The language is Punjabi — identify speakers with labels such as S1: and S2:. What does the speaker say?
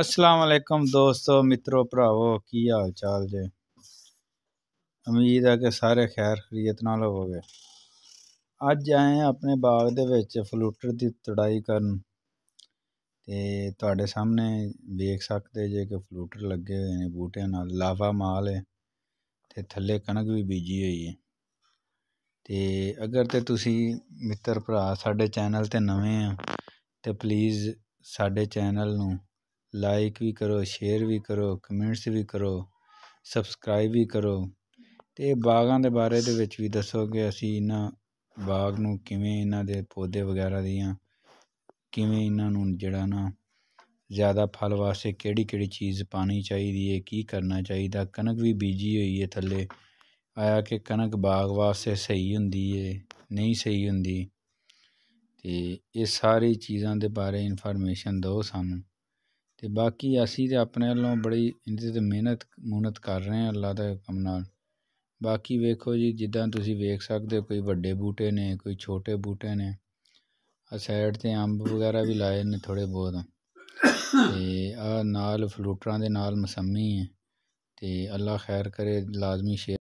S1: ਅਸਲਾਮ ਵਾਲੇਕਮ ਦੋਸਤੋ ਮਿੱਤਰੋ ਭਰਾਵੋ ਕੀ ਹਾਲ ਚਾਲ ਜੇ ਉਮੀਦ ਹੈ ਕਿ ਸਾਰੇ ਖੈਰ ਖਰੀਅਤ ਨਾਲ ਹੋਵੋਗੇ ਅੱਜ ਆਏ ਆਪਣੇ ਬਾਗ ਦੇ ਵਿੱਚ ਫਲੂਟਰ ਦੀ ਤੜਾਈ ਕਰਨ ਤੇ ਤੁਹਾਡੇ ਸਾਹਮਣੇ ਵੇਖ ਸਕਦੇ ਜੇ ਕਿ ਫਲੂਟਰ ਲੱਗੇ ਹੋਏ ਨੇ ਬੂਟਿਆਂ ਨਾਲ ਲਾਵਾ ਮਾਲ ਹੈ ਤੇ ਥੱਲੇ ਕਣਕ ਵੀ ਬੀਜੀ ਹੋਈ ਹੈ ਤੇ ਅਗਰ ਤੇ ਤੁਸੀਂ ਮਿੱਤਰ ਭਰਾ ਸਾਡੇ ਚੈਨਲ ਤੇ ਨਵੇਂ ਆ ਤੇ ਪਲੀਜ਼ ਸਾਡੇ ਚੈਨਲ ਨੂੰ ਲਾਈਕ ਵੀ ਕਰੋ ਸ਼ੇਅਰ ਵੀ ਕਰੋ ਕਮੈਂਟਸ ਵੀ ਕਰੋ ਸਬਸਕ੍ਰਾਈਬ ਵੀ ਕਰੋ ਤੇ ਬਾਗਾਂ ਦੇ ਬਾਰੇ ਦੇ ਵਿੱਚ ਵੀ ਦੱਸੋਗੇ ਅਸੀਂ ਇਹਨਾਂ ਬਾਗ ਨੂੰ ਕਿਵੇਂ ਇਹਨਾਂ ਦੇ ਪੌਦੇ ਵਗੈਰਾ ਦੀਆਂ ਕਿਵੇਂ ਇਹਨਾਂ ਨੂੰ ਜਿਹੜਾ ਨਾ ਜ਼ਿਆਦਾ ਫਲ ਵਾਸਤੇ ਕਿਹੜੀ ਕਿਹੜੀ ਚੀਜ਼ ਪਾਣੀ ਚਾਹੀਦੀ ਹੈ ਕੀ ਕਰਨਾ ਚਾਹੀਦਾ ਕਣਕ ਵੀ ਬੀਜੀ ਹੋਈ ਹੈ ਥੱਲੇ ਆਇਆ ਕਿ ਕਣਕ ਬਾਗ ਵਾਸਤੇ ਸਹੀ ਹੁੰਦੀ ਹੈ ਨਹੀਂ ਸਹੀ ਹੁੰਦੀ ਤੇ ਇਹ ਸਾਰੀ ਚੀਜ਼ਾਂ ਦੇ ਬਾਰੇ ਇਨਫੋਰਮੇਸ਼ਨ ਦਿਓ ਸਾਨੂੰ ਤੇ ਬਾਕੀ ਅਸੀਂ ਤੇ ਆਪਣੇ ਵੱਲੋਂ ਬੜੀ ਇਹਦੇ 'ਤੇ ਮਿਹਨਤ ਮੁਹਨਤ ਕਰ ਰਹੇ ਹਾਂ ਅੱਲਾ ਦੇ ਹੁਕਮ ਨਾਲ ਬਾਕੀ ਵੇਖੋ ਜੀ ਜਿੱਦਾਂ ਤੁਸੀਂ ਵੇਖ ਸਕਦੇ ਹੋ ਕੋਈ ਵੱਡੇ ਬੂਟੇ ਨੇ ਕੋਈ ਛੋਟੇ ਬੂਟੇ ਨੇ ਆ ਸਾਈਡ 'ਤੇ ਅੰਬ ਵਗੈਰਾ ਵੀ ਲਾਏ ਨੇ ਥੋੜੇ ਬਹੁਤ ਤੇ ਆ ਨਾਲ ਫਲੂਟਰਾਂ ਦੇ ਨਾਲ ਮਸੰਮੀ ਹੈ ਤੇ ਅੱਲਾ ਖੈਰ ਕਰੇ ਲਾਜ਼ਮੀ